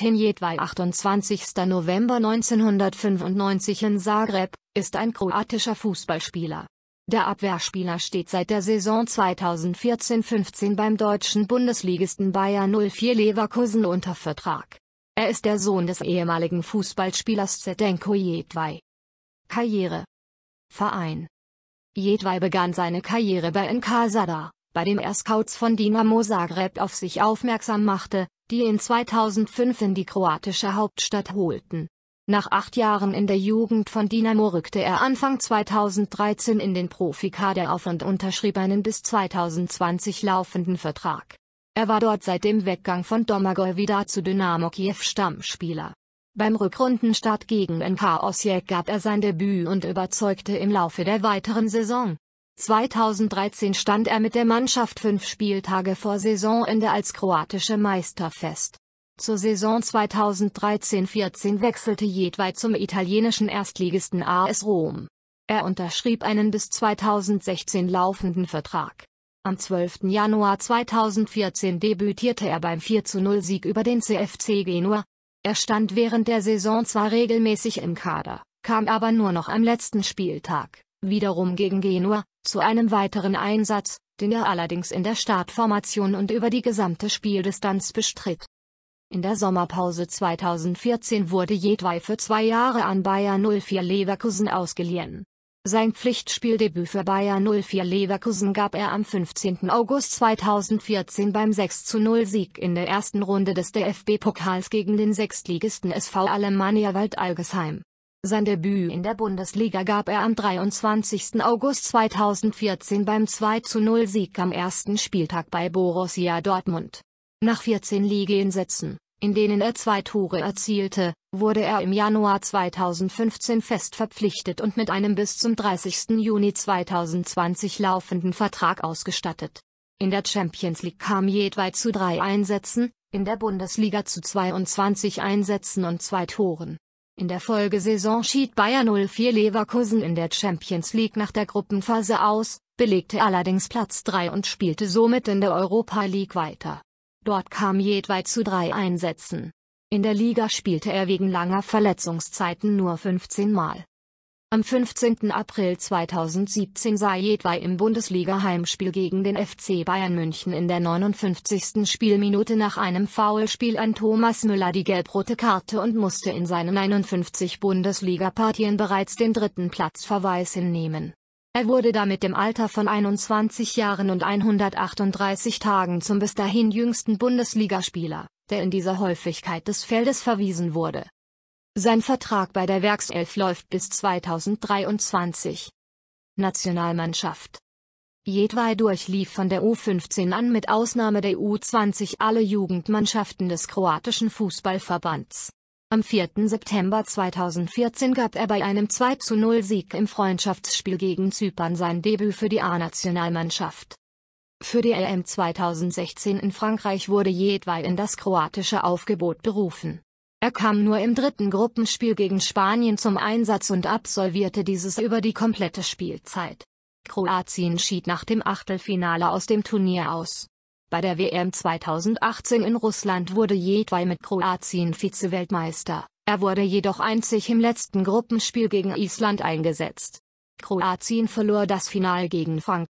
Tinjet war 28. November 1995 in Zagreb, ist ein kroatischer Fußballspieler. Der Abwehrspieler steht seit der Saison 2014-15 beim deutschen Bundesligisten Bayer 04 Leverkusen unter Vertrag. Er ist der Sohn des ehemaligen Fußballspielers Zdenko Jedwaj. Karriere Verein Jedwaj begann seine Karriere bei Nkasada, bei dem er Scouts von Dinamo Zagreb auf sich aufmerksam machte, die ihn 2005 in die kroatische Hauptstadt holten. Nach acht Jahren in der Jugend von Dinamo rückte er Anfang 2013 in den Profikader auf und unterschrieb einen bis 2020 laufenden Vertrag. Er war dort seit dem Weggang von Domagoj wieder zu Dynamo Kiew Stammspieler. Beim Rückrundenstart gegen NK Osijek gab er sein Debüt und überzeugte im Laufe der weiteren Saison. 2013 stand er mit der Mannschaft fünf Spieltage vor Saisonende als kroatische Meister fest. Zur Saison 2013-14 wechselte Jedwai zum italienischen Erstligisten AS Rom. Er unterschrieb einen bis 2016 laufenden Vertrag. Am 12. Januar 2014 debütierte er beim 4-0-Sieg über den CFC Genua. Er stand während der Saison zwar regelmäßig im Kader, kam aber nur noch am letzten Spieltag wiederum gegen Genua, zu einem weiteren Einsatz, den er allerdings in der Startformation und über die gesamte Spieldistanz bestritt. In der Sommerpause 2014 wurde Jedwai für zwei Jahre an Bayer 04 Leverkusen ausgeliehen. Sein Pflichtspieldebüt für Bayer 04 Leverkusen gab er am 15. August 2014 beim 6 0 Sieg in der ersten Runde des DFB-Pokals gegen den Sechstligisten SV Alemannia Wald Algesheim. Sein Debüt in der Bundesliga gab er am 23. August 2014 beim 2-0-Sieg am ersten Spieltag bei Borussia Dortmund. Nach 14 Ligainsätzen, in denen er zwei Tore erzielte, wurde er im Januar 2015 fest verpflichtet und mit einem bis zum 30. Juni 2020 laufenden Vertrag ausgestattet. In der Champions League kam jedweit zu drei Einsätzen, in der Bundesliga zu 22 Einsätzen und zwei Toren. In der Folgesaison schied Bayern 04 Leverkusen in der Champions League nach der Gruppenphase aus, belegte allerdings Platz 3 und spielte somit in der Europa League weiter. Dort kam jedweit zu drei Einsätzen. In der Liga spielte er wegen langer Verletzungszeiten nur 15 Mal. Am 15. April 2017 sah Jedwai im Bundesliga-Heimspiel gegen den FC Bayern München in der 59. Spielminute nach einem Foulspiel an Thomas Müller die gelb-rote Karte und musste in seinen 51 Bundesliga-Partien bereits den dritten Platzverweis hinnehmen. Er wurde damit im Alter von 21 Jahren und 138 Tagen zum bis dahin jüngsten Bundesligaspieler, der in dieser Häufigkeit des Feldes verwiesen wurde. Sein Vertrag bei der Werkself läuft bis 2023. Nationalmannschaft Jedwai durchlief von der U15 an mit Ausnahme der U20 alle Jugendmannschaften des kroatischen Fußballverbands. Am 4. September 2014 gab er bei einem 2 0 Sieg im Freundschaftsspiel gegen Zypern sein Debüt für die A-Nationalmannschaft. Für die EM 2016 in Frankreich wurde Jedwai in das kroatische Aufgebot berufen. Er kam nur im dritten Gruppenspiel gegen Spanien zum Einsatz und absolvierte dieses über die komplette Spielzeit. Kroatien schied nach dem Achtelfinale aus dem Turnier aus. Bei der WM 2018 in Russland wurde Jedwai mit Kroatien Vizeweltmeister, er wurde jedoch einzig im letzten Gruppenspiel gegen Island eingesetzt. Kroatien verlor das Final gegen Frank